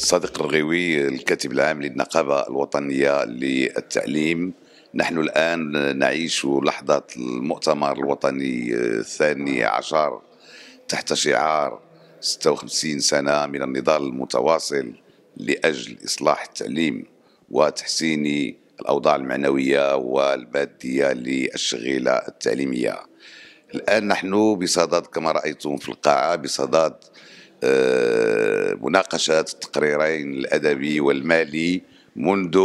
صادق الغيوي الكاتب العام للنقابة الوطنية للتعليم نحن الآن نعيش لحظة المؤتمر الوطني الثاني عشر تحت شعار 56 سنة من النضال المتواصل لأجل إصلاح التعليم وتحسين الأوضاع المعنوية والمادية للشغيلة التعليمية الآن نحن بصدد كما رأيتم في القاعة بصدد آه، مناقشة التقريرين الأدبي والمالي منذ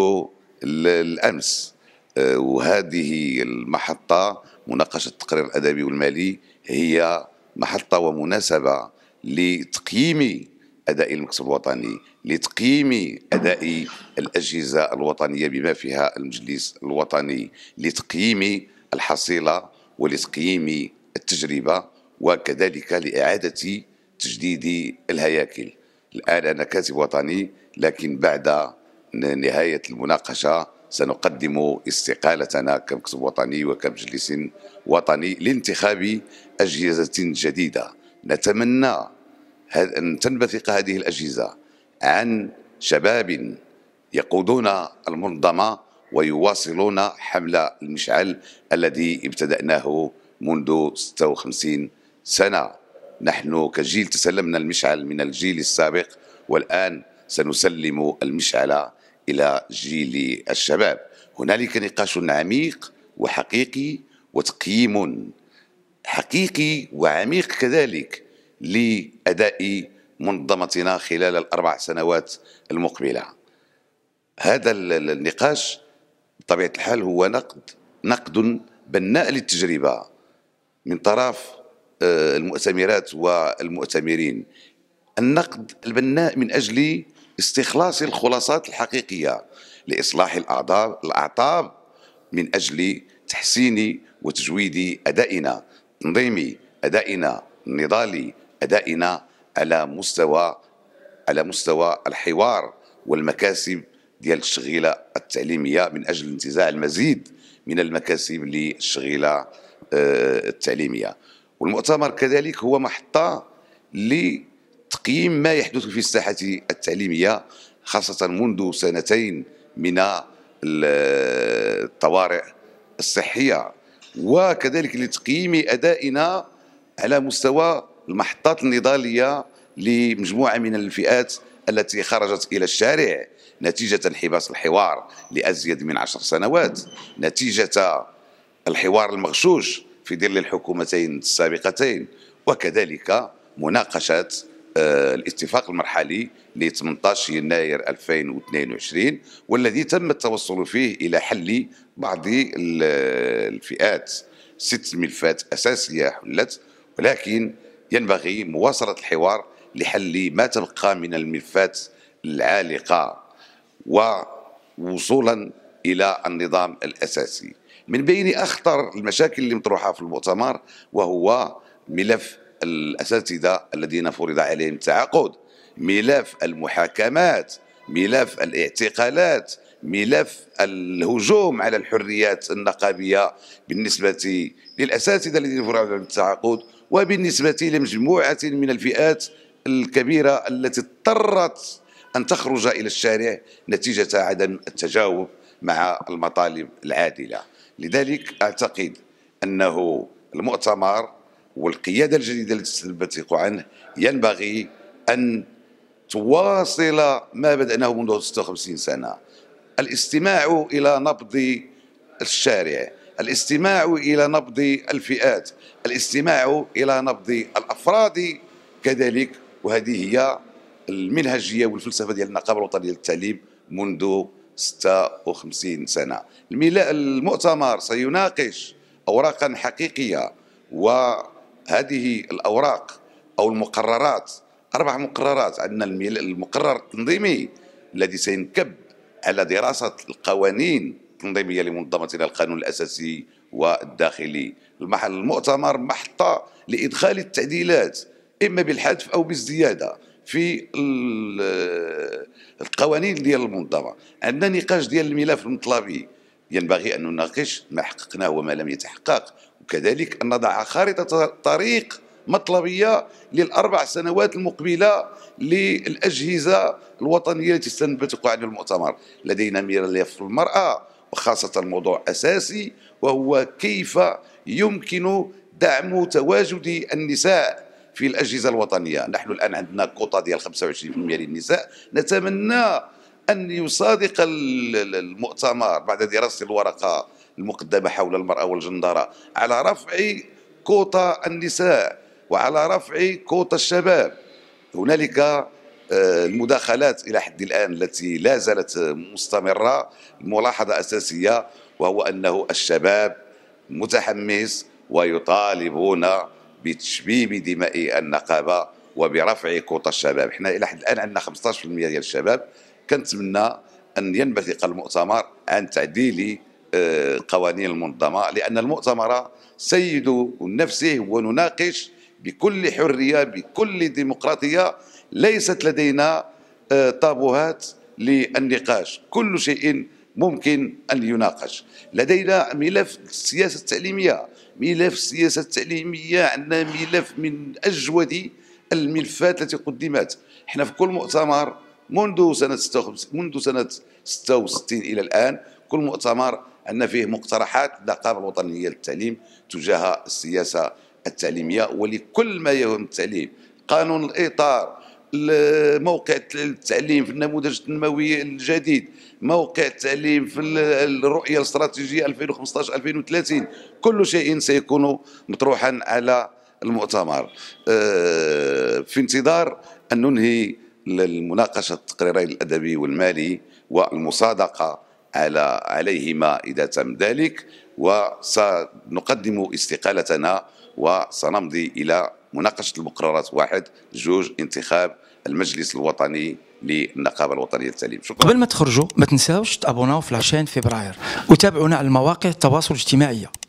الأمس آه، وهذه المحطة مناقشة التقرير الأدبي والمالي هي محطة ومناسبة لتقييم أداء المكتب الوطني لتقييم أداء الأجهزة الوطنية بما فيها المجلس الوطني لتقييم الحصيلة ولتقييم التجربة وكذلك لإعادة تجديد الهياكل الآن أنا كاتب وطني لكن بعد نهاية المناقشة سنقدم استقالتنا كمكتب وطني وكمجلس وطني لانتخاب أجهزة جديدة نتمنى أن تنبثق هذه الأجهزة عن شباب يقودون المنظمة ويواصلون حمل المشعل الذي ابتدأناه منذ 56 سنة نحن كجيل تسلمنا المشعل من الجيل السابق والآن سنسلم المشعل إلى جيل الشباب هنالك نقاش عميق وحقيقي وتقييم حقيقي وعميق كذلك لأداء منظمتنا خلال الأربع سنوات المقبلة هذا النقاش بطبيعة الحال هو نقد نقد بناء للتجربة من طرف آه، المؤتمرات والمؤتمرين النقد البناء من أجل استخلاص الخلاصات الحقيقية لإصلاح الأعضاب الأعطاب من أجل تحسين وتجويد أدائنا تنظيمي أدائنا النضالي أدائنا على مستوى على مستوى الحوار والمكاسب ديال الشغيلة التعليمية من أجل انتزاع المزيد من المكاسب للشغيلة آه، التعليمية والمؤتمر كذلك هو محطة لتقييم ما يحدث في الساحة التعليمية خاصة منذ سنتين من الطوارئ الصحية وكذلك لتقييم أدائنا على مستوى المحطات النضالية لمجموعة من الفئات التي خرجت إلى الشارع نتيجة انحباس الحوار لأزيد من عشر سنوات نتيجة الحوار المغشوش في ظل الحكومتين السابقتين وكذلك مناقشة آه، الاتفاق المرحلي ل 18 يناير 2022 والذي تم التوصل فيه الى حل بعض الفئات ست ملفات اساسيه حلت ولكن ينبغي مواصله الحوار لحل ما تبقى من الملفات العالقه ووصولا الى النظام الاساسي من بين أخطر المشاكل اللي مطروحة في المؤتمر وهو ملف الأساتذة الذين فرض عليهم التعاقد ملف المحاكمات ملف الاعتقالات ملف الهجوم على الحريات النقابية بالنسبة للأساتذة الذين فرض عليهم التعاقد وبالنسبة لمجموعة من الفئات الكبيرة التي اضطرت أن تخرج إلى الشارع نتيجة عدم التجاوب مع المطالب العادله لذلك أعتقد أنه المؤتمر والقيادة الجديدة التي تثبت عنه ينبغي أن تواصل ما بدأناه منذ 56 سنة الاستماع إلى نبض الشارع الاستماع إلى نبض الفئات الاستماع إلى نبض الأفراد كذلك وهذه هي المنهجية والفلسفة ديال النقابه الوطنيه للتعليم منذ 56 سنة المؤتمر سيناقش أوراقا حقيقية وهذه الأوراق أو المقررات أربع مقررات عندنا المقرر التنظيمي الذي سينكب على دراسة القوانين التنظيمية لمنظمتنا القانون الأساسي والداخلي المحل المؤتمر محطة لإدخال التعديلات إما بالحذف أو بالزيادة في القوانين ديال المنظمه عندنا نقاش ديال الملف المطلبي ينبغي ان نناقش ما حققناه وما لم يتحقق وكذلك ان نضع خارطه طريق مطلبيه للاربع سنوات المقبله للاجهزه الوطنيه التي ستنبثق عن المؤتمر لدينا ملف المراه وخاصه موضوع اساسي وهو كيف يمكن دعم تواجد النساء في الأجهزة الوطنية نحن الآن عندنا كوطة ديال 25% للنساء نتمنى أن يصادق المؤتمر بعد دراسة الورقة المقدمة حول المرأة والجندرة على رفع كوطة النساء وعلى رفع كوطة الشباب هنالك آه، المداخلات إلى حد الآن التي لا زالت مستمرة ملاحظة أساسية وهو أنه الشباب متحمس ويطالبون بتشبيب دماء النقابه وبرفع كوطة الشباب احنا الى حد الان عندنا 15% ديال الشباب كنتمنى ان ينبثق المؤتمر عن تعديل آه، قوانين المنظمه لان المؤتمر سيد نفسه ونناقش بكل حريه بكل ديمقراطيه ليست لدينا طابوهات آه، للنقاش كل شيء ممكن أن يناقش لدينا ملف السياسة التعليمية ملف السياسة التعليمية عندنا ملف من أجود الملفات التي قدمت احنا في كل مؤتمر منذ سنة منذ سنة 66 إلى الآن كل مؤتمر أن فيه مقترحات النقابة الوطنية للتعليم تجاه السياسة التعليمية ولكل ما يهم التعليم قانون الإطار موقع التعليم في النموذج التنموي الجديد موقع التعليم في الرؤيه الاستراتيجيه 2015 2030 كل شيء سيكون مطروحا على المؤتمر آه، في انتظار ان ننهي المناقشه التقريرين الادبي والمالي والمصادقه على عليهما اذا تم ذلك وسنقدم استقالتنا وسنمضي الى مناقشه المقررات واحد جوج انتخاب المجلس الوطني للنقابه الوطنيه للتعليم شكرا قبل ما تخرجوا ما تنساوش تابوناو في العشان فبراير وتابعونا على المواقع التواصل الاجتماعي